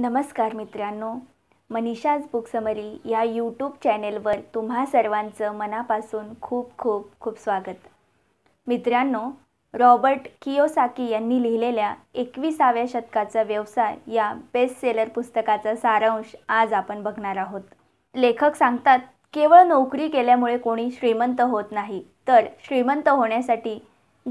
नमस्कार मित्रांनो मनीषाज बुक समरी या यूट्यूब चॅनेलवर तुम्हा सर्वांचं मनापासून खूप खूप खूप स्वागत मित्रांनो रॉबर्ट किओसाकी यांनी लिहिलेल्या एकविसाव्या शतकाचा व्यवसाय या बेस्ट सेलर पुस्तकाचा सारांश आज आपण बघणार आहोत लेखक सांगतात केवळ नोकरी केल्यामुळे कोणी श्रीमंत होत नाही तर श्रीमंत होण्यासाठी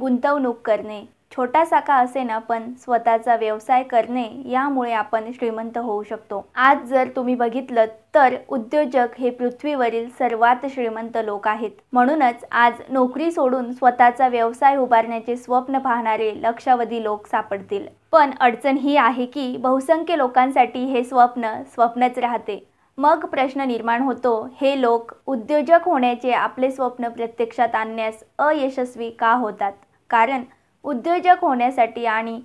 गुंतवणूक करणे छोटासा का ना पण स्वतःचा व्यवसाय करणे यामुळे आपण श्रीमंत होऊ शकतो आज जर तुम्ही बघितलं तर उद्योजक हे पृथ्वीवरील सर्वात श्रीमंत लोक आहेत म्हणूनच आज नोकरी सोडून स्वतःचा व्यवसाय उभारण्याचे स्वप्न पाहणारे लक्षावधी लोक सापडतील पण अडचण ही आहे की बहुसंख्य लोकांसाठी हे स्वप्न स्वप्नच राहते मग प्रश्न निर्माण होतो हे लोक उद्योजक होण्याचे आपले स्वप्न प्रत्यक्षात आणण्यास अयशस्वी का होतात कारण उद्योजक होण्यासाठी आणि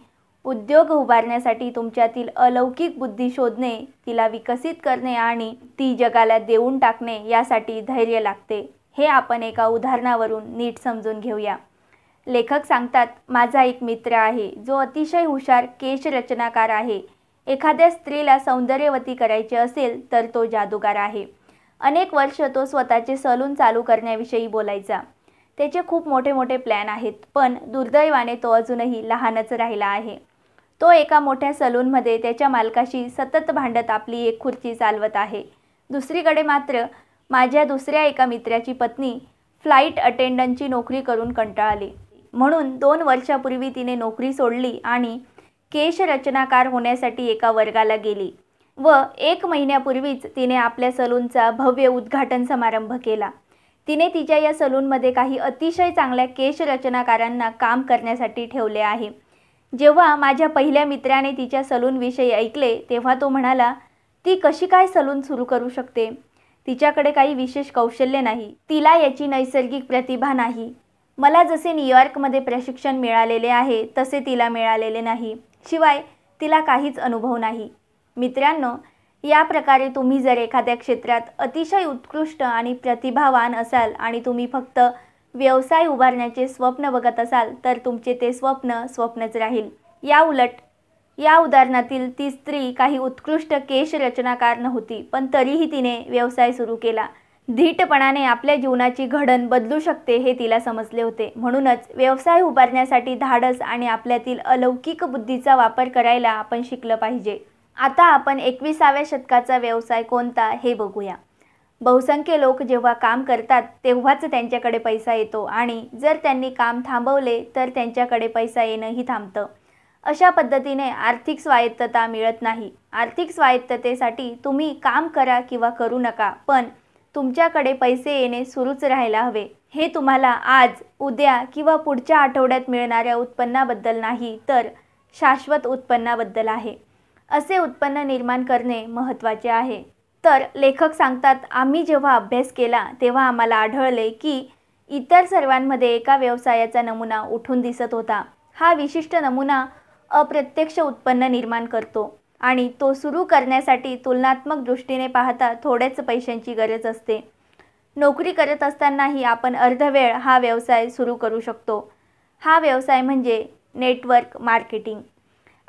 उद्योग उभारण्यासाठी तुमच्यातील अलौकिक बुद्धी शोधणे तिला विकसित करणे आणि ती जगाला देऊन टाकणे यासाठी धैर्य लागते हे आपण एका उदाहरणावरून नीट समजून घेऊया लेखक सांगतात माझा एक मित्र आहे जो अतिशय हुशार केशरचनाकार आहे एखाद्या स्त्रीला सौंदर्यवती करायचे असेल तर तो जादूगार आहे अनेक वर्ष तो स्वतःचे सलून चालू करण्याविषयी बोलायचा त्याचे खूप मोठे मोठे प्लॅन आहेत पण दुर्दैवाने तो अजूनही लहानच राहिला आहे तो एका मोठ्या सलूनमध्ये त्याच्या मालकाशी सतत भांडत आपली एक खुर्ची चालवत आहे दुसरीकडे मात्र माझ्या दुसऱ्या एका मित्राची पत्नी फ्लाईट अटेंडंटची नोकरी करून कंटाळली म्हणून दोन वर्षापूर्वी तिने नोकरी सोडली आणि केशरचनाकार होण्यासाठी एका वर्गाला गेली व एक महिन्यापूर्वीच तिने आपल्या सलूनचा भव्य उद्घाटन समारंभ केला तिने तिच्या या सलूनमध्ये काही अतिशय चांगल्या केश रचनाकारांना काम करण्यासाठी ठेवले आहे जेव्हा माझ्या पहिल्या मित्राने तिच्या सलूनविषयी ऐकले तेव्हा तो म्हणाला ती कशी काय सलून सुरू करू शकते तिच्याकडे काही विशेष कौशल्य नाही तिला याची नैसर्गिक प्रतिभा नाही मला जसे न्यूयॉर्कमध्ये प्रशिक्षण मिळालेले आहे तसे तिला मिळालेले नाही शिवाय तिला काहीच अनुभव नाही मित्रांनो या प्रकारे तुम्ही जर एखाद्या क्षेत्रात अतिशय उत्कृष्ट आणि प्रतिभावान असाल आणि तुम्ही फक्त व्यवसाय उभारण्याचे स्वप्न बघत असाल तर तुमचे ते स्वप्न स्वप्नच राहील या उलट या उदाहरणातील ती स्त्री काही उत्कृष्ट केश रचनाकार नव्हती पण तरीही तिने व्यवसाय सुरू केला धीटपणाने आपल्या जीवनाची घडण बदलू शकते हे तिला समजले होते म्हणूनच व्यवसाय उभारण्यासाठी धाडस आणि आपल्यातील अलौकिक बुद्धीचा वापर करायला आपण शिकलं पाहिजे आता आपण एकविसाव्या शतकाचा व्यवसाय कोणता हे बघूया बहुसंख्य लोक जेव्हा काम करतात तेव्हाच त्यांच्याकडे पैसा येतो आणि जर त्यांनी काम थांबवले तर त्यांच्याकडे पैसा येणंही थांबतं अशा पद्धतीने आर्थिक स्वायत्तता मिळत नाही आर्थिक स्वायत्ततेसाठी तुम्ही काम करा किंवा करू नका पण तुमच्याकडे पैसे येणे सुरूच राहायला हवे हे तुम्हाला आज उद्या किंवा पुढच्या आठवड्यात मिळणाऱ्या उत्पन्नाबद्दल नाही तर शाश्वत उत्पन्नाबद्दल आहे असे उत्पन्न निर्माण करणे महत्त्वाचे आहे तर लेखक सांगतात आम्ही जेव्हा अभ्यास केला तेव्हा आम्हाला आढळले की इतर सर्वांमध्ये एका व्यवसायाचा नमुना उठून दिसत होता हा विशिष्ट नमुना अप्रत्यक्ष उत्पन्न निर्माण करतो आणि तो सुरू करण्यासाठी तुलनात्मक दृष्टीने पाहता थोड्याच पैशांची गरज असते नोकरी करत असतानाही आपण अर्धवेळ हा व्यवसाय सुरू करू शकतो हा व्यवसाय म्हणजे नेटवर्क मार्केटिंग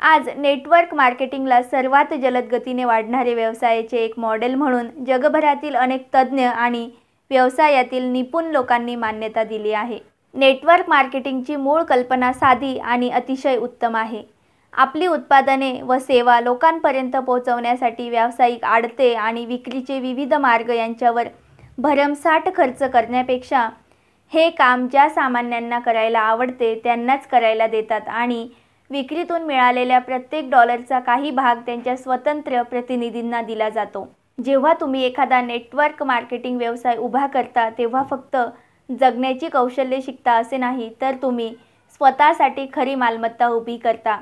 आज नेटवर्क मार्केटिंगला सर्वात जलद गतीने वाढणारे व्यवसायाचे एक मॉडेल म्हणून जगभरातील अनेक तज्ज्ञ आणि व्यवसायातील निपुण लोकांनी मान्यता दिली आहे नेटवर्क मार्केटिंगची मूळ कल्पना साधी आणि अतिशय उत्तम आहे आपली उत्पादने व सेवा लोकांपर्यंत पोहोचवण्यासाठी व्यावसायिक आडते आणि विक्रीचे विविध मार्ग यांच्यावर भरमसाठ खर्च करण्यापेक्षा हे काम ज्या सामान्यांना करायला आवडते त्यांनाच करायला देतात आणि विक्रीतून मिळालेल्या प्रत्येक डॉलरचा काही भाग त्यांच्या स्वतंत्र प्रतिनिधींना दिला जातो जेव्हा तुम्ही एखादा नेटवर्क मार्केटिंग व्यवसाय उभा करता तेव्हा फक्त जगण्याची कौशल्य शिकता असे नाही तर तुम्ही स्वतःसाठी खरी मालमत्ता उभी करता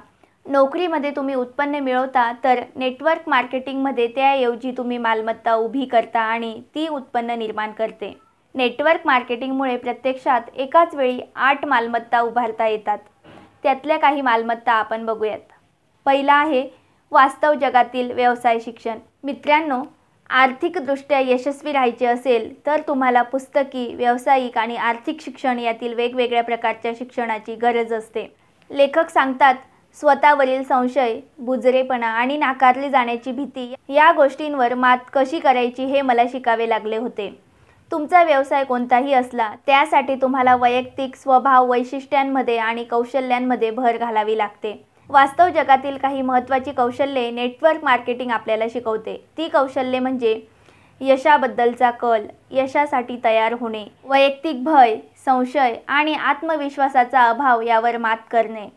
नोकरीमध्ये तुम्ही उत्पन्न मिळवता तर नेटवर्क मार्केटिंगमध्ये त्याऐवजी तुम्ही मालमत्ता उभी करता आणि ती उत्पन्न निर्माण करते नेटवर्क मार्केटिंगमुळे प्रत्यक्षात एकाच वेळी आठ मालमत्ता उभारता येतात त्यातल्या काही मालमत्ता आपण बघूयात पहिला आहे वास्तव जगातील व्यवसाय शिक्षण मित्रांनो आर्थिकदृष्ट्या यशस्वी राहायचे असेल तर तुम्हाला पुस्तकी व्यावसायिक आणि आर्थिक शिक्षण यातील वेगवेगळ्या प्रकारच्या शिक्षणाची गरज असते लेखक सांगतात स्वतःवरील संशय बुजरेपणा आणि नाकारली जाण्याची भीती या गोष्टींवर मात कशी करायची हे मला शिकावे लागले होते तुमचा व्यवसाय कोणताही असला त्यासाठी तुम्हाला वैयक्तिक स्वभाव वैशिष्ट्यांमध्ये आणि कौशल्यांमध्ये भर घालावी लागते वास्तव जगातील काही महत्त्वाची कौशल्ये नेटवर्क मार्केटिंग आपल्याला शिकवते ती कौशल्ये म्हणजे यशाबद्दलचा कल यशासाठी तयार होणे वैयक्तिक भय संशय आणि आत्मविश्वासाचा अभाव यावर मात करणे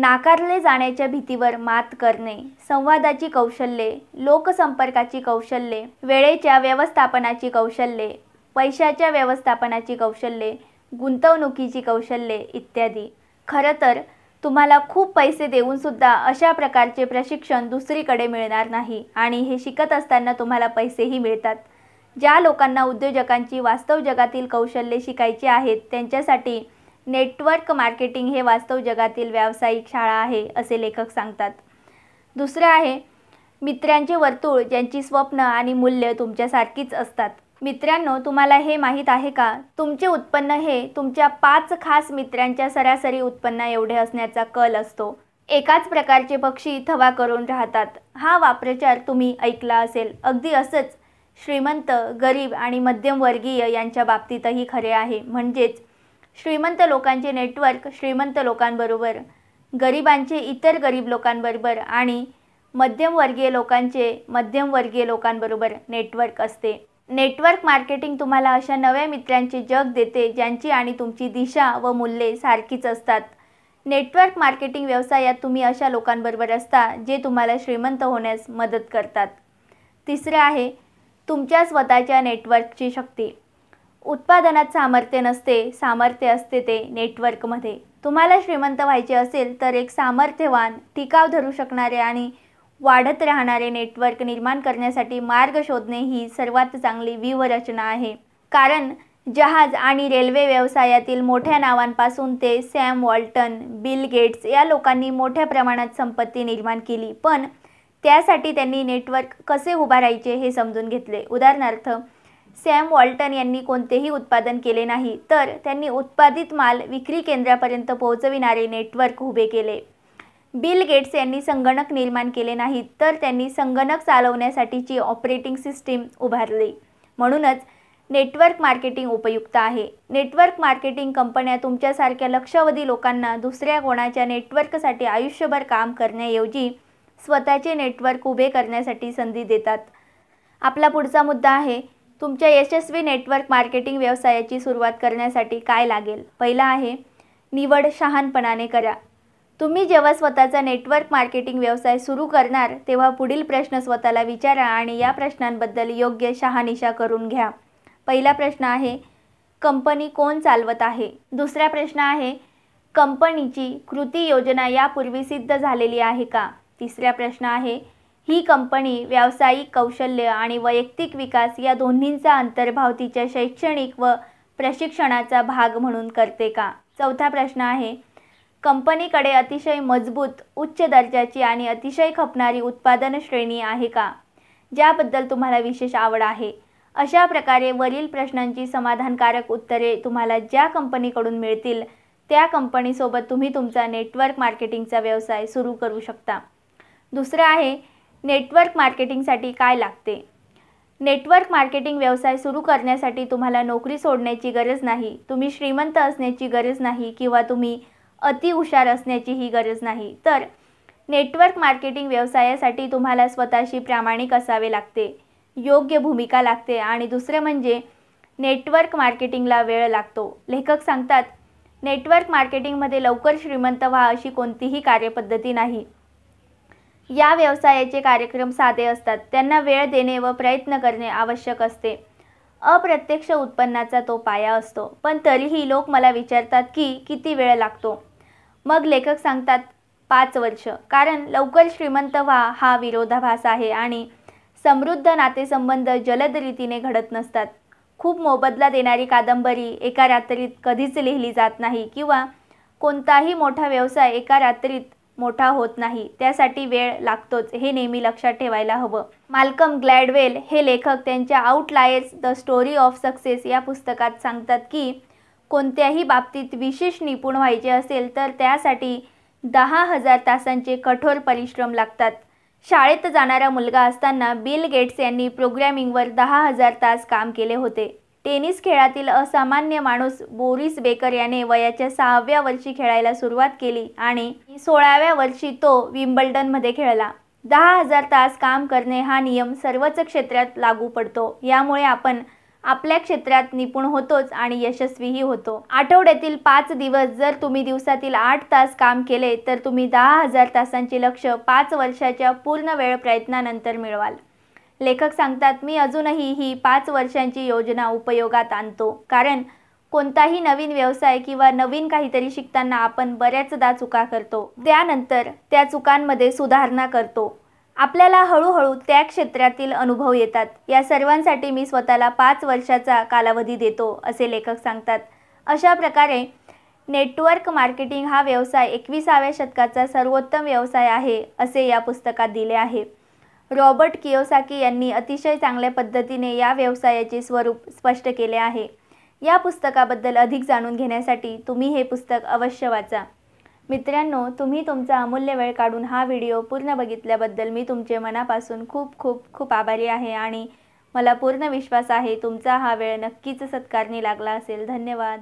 नाकारले जाण्याच्या भीतीवर मात करणे संवादाची कौशल्ये लोकसंपर्काची कौशल्ये वेळेच्या व्यवस्थापनाची कौशल्ये पैशाच्या व्यवस्थापनाची कौशल्ये गुंतवणुकीची कौशल्ये इत्यादी खरं तर तुम्हाला खूप पैसे देऊनसुद्धा अशा प्रकारचे प्रशिक्षण दुसरीकडे मिळणार नाही आणि हे शिकत असताना तुम्हाला पैसेही मिळतात ज्या लोकांना उद्योजकांची वास्तव जगातील कौशल्ये शिकायची आहेत त्यांच्यासाठी नेटवर्क मार्केटिंग हे वास्तव जगातील व्यावसायिक शाळा आहे असे लेखक सांगतात दुसरे आहे मित्रांचे वर्तुळ ज्यांची स्वप्न आणि मूल्य तुमच्यासारखीच असतात मित्रांनो तुम्हाला हे माहीत आहे का तुमचे उत्पन्न हे तुमच्या पाच खास मित्रांच्या सरासरी उत्पन्न एवढे असण्याचा कल असतो एकाच प्रकारचे पक्षी थवा करून राहतात हा वाप्रचार तुम्ही ऐकला असेल अगदी असंच श्रीमंत गरीब आणि मध्यमवर्गीय यांच्या बाबतीतही खरे आहे म्हणजेच श्रीमंत लोकांचे नेटवर्क श्रीमंत लोकांबरोबर गरिबांचे इतर गरीब लोकांबरोबर आणि मध्यमवर्गीय लोकांचे मध्यमवर्गीय लोकांबरोबर नेटवर्क असते नेटवर्क मार्केटिंग तुम्हाला अशा नव्या मित्रांचे जग देते ज्यांची आणि तुमची दिशा व मूल्ये सारखीच असतात नेटवर्क मार्केटिंग व्यवसायात तुम्ही अशा लोकांबरोबर असता जे तुम्हाला श्रीमंत होण्यास मदत करतात तिसरे आहे तुमच्या स्वतःच्या नेटवर्कची शक्ती उत्पादनात सामर्थ्य नसते सामर्थ्य असते ते नेटवर्कमध्ये तुम्हाला श्रीमंत व्हायचे असेल तर एक सामर्थ्यवान टिकाव धरू शकणारे आणि वाढत राहणारे नेटवर्क निर्माण करण्यासाठी मार्ग शोधणे ही सर्वात चांगली व्यूहरचना आहे कारण जहाज आणि रेल्वे व्यवसायातील मोठ्या नावांपासून ते सॅम वॉल्टन बिल गेट्स या लोकांनी मोठ्या प्रमाणात संपत्ती निर्माण केली पण त्यासाठी त्यांनी नेटवर्क कसे उभारायचे हे समजून घेतले उदाहरणार्थ सॅम वॉल्टन यांनी कोणतेही उत्पादन केले नाही तर त्यांनी उत्पादित माल विक्री केंद्रापर्यंत पोहोचविणारे नेटवर्क उभे केले बिल गेट्स यांनी संगणक निर्माण केले नाहीत तर त्यांनी संगणक चालवण्यासाठीची ऑपरेटिंग सिस्टीम उभारली म्हणूनच नेटवर्क मार्केटिंग उपयुक्त आहे नेटवर्क मार्केटिंग कंपन्या तुमच्यासारख्या लक्षावधी लोकांना दुसऱ्या कोणाच्या नेटवर्कसाठी आयुष्यभर काम करण्याऐवजी स्वतःचे नेटवर्क उभे करण्यासाठी संधी देतात आपला पुढचा मुद्दा आहे तुमच्या यशस्वी नेटवर्क मार्केटिंग व्यवसायाची सुरुवात करण्यासाठी काय लागेल पहिला आहे निवड शहानपणाने करा तुम्ही जेव्हा स्वतःचा नेटवर्क मार्केटिंग व्यवसाय सुरू करणार तेव्हा पुढील प्रश्न स्वतःला विचारा आणि या प्रश्नांबद्दल योग्य शहानिशा करून घ्या पहिला प्रश्न आहे कंपनी कोण चालवत आहे दुसरा प्रश्न आहे कंपनीची कृती योजना यापूर्वी सिद्ध झालेली आहे का तिसरा प्रश्न आहे ही कंपनी व्यावसायिक कौशल्य आणि वैयक्तिक विकास या दोन्हींचा अंतर्भाव तिच्या शैक्षणिक व प्रशिक्षणाचा भाग म्हणून करते का चौथा प्रश्न आहे कंपनीकडे अतिशय मजबूत उच्च दर्जाची आणि अतिशय खपणारी उत्पादन श्रेणी आहे का ज्याबद्दल तुम्हाला विशेष आवड आहे अशा प्रकारे वरील प्रश्नांची समाधानकारक उत्तरे तुम्हाला ज्या कंपनीकडून मिळतील त्या कंपनीसोबत तुम्ही तुमचा नेटवर्क मार्केटिंगचा व्यवसाय सुरू करू शकता दुसरं आहे नेटवर्क मार्केटिंगसाठी काय लागते नेटवर्क मार्केटिंग व्यवसाय सुरू करण्यासाठी तुम्हाला नोकरी सोडण्याची गरज नाही तुम्ही श्रीमंत असण्याची गरज नाही किंवा तुम्ही अतिहुशार असण्याचीही गरज नाही तर नेटवर्क मार्केटिंग व्यवसायासाठी तुम्हाला स्वतःशी प्रामाणिक असावे लागते योग्य भूमिका लागते आणि दुसरे म्हणजे नेटवर्क मार्केटिंगला वेळ लागतो लेखक सांगतात नेटवर्क मार्केटिंगमध्ये लवकर श्रीमंत व्हा अशी कोणतीही कार्यपद्धती नाही या व्यवसायाचे कार्यक्रम साधे असतात त्यांना वेळ देणे व प्रयत्न करणे आवश्यक असते अप्रत्यक्ष उत्पन्नाचा तो पाया असतो पण तरीही लोक मला विचारतात की किती वेळ लागतो मग लेखक सांगतात पाच वर्ष कारण लवकर श्रीमंत व्हा हा विरोधाभास आहे आणि समृद्ध नातेसंबंध जलद रीतीने घडत नसतात खूप मोबदला देणारी कादंबरी एका रात्रीत कधीच लिहिली जात नाही किंवा कोणताही मोठा व्यवसाय एका रात्रीत मोठा होत नाही त्यासाठी वेळ लागतोच हे नेहमी लक्षात ठेवायला हवं मालकम ग्लॅडवेल हे लेखक त्यांच्या outliers the story of success या पुस्तकात सांगतात की कोणत्याही बाबतीत विशेष निपुण व्हायचे असेल तर त्यासाठी दहा हजार तासांचे कठोर परिश्रम लागतात शाळेत जाणारा मुलगा असताना बिल गेट्स यांनी प्रोग्रॅमिंगवर दहा हजार तास काम केले होते टेनिस खेळातील असामान्य माणूस बोरिस बेकर याने वयाच्या सहाव्या वर्षी खेळायला सुरुवात केली आणि सोळाव्या वर्षी तो विम्बल्डनमध्ये खेळला दहा हजार तास काम करणे हा नियम सर्वच क्षेत्रात लागू पडतो यामुळे आपण आपल्या क्षेत्रात निपुण होतोच आणि यशस्वीही होतो आठवड्यातील पाच दिवस जर तुम्ही दिवसातील आठ तास काम केले तर तुम्ही दहा हजार तासांचे लक्ष पाच वर्षाच्या पूर्ण वेळ प्रयत्नानंतर मिळवाल लेखक सांगतात मी अजूनही ही पाच वर्षांची योजना उपयोगात आणतो कारण कोणताही नवीन व्यवसाय किंवा नवीन काहीतरी शिकताना आपण बऱ्याचदा चुका करतो त्यानंतर त्या चुकांमध्ये सुधारणा करतो आपल्याला हळूहळू त्या क्षेत्रातील अनुभव येतात या सर्वांसाठी मी स्वतःला पाच वर्षाचा कालावधी देतो असे लेखक सांगतात अशा प्रकारे नेटवर्क मार्केटिंग हा व्यवसाय एकविसाव्या शतकाचा सर्वोत्तम व्यवसाय आहे असे या पुस्तकात दिले आहे रॉबर्ट कियोसाकी यांनी अतिशय चांगल्या पद्धतीने या व्यवसायाचे स्वरूप स्पष्ट केले आहे या पुस्तकाबद्दल अधिक जाणून घेण्यासाठी तुम्ही हे पुस्तक अवश्य वाचा मित्रांनो तुम्ही तुमचा अमूल्य वेळ काढून हा व्हिडिओ पूर्ण बघितल्याबद्दल मी तुमचे मनापासून खूप खूप खूप आभारी आहे आणि मला पूर्ण विश्वास आहे तुमचा हा वेळ नक्कीच सत्कारणी लागला असेल धन्यवाद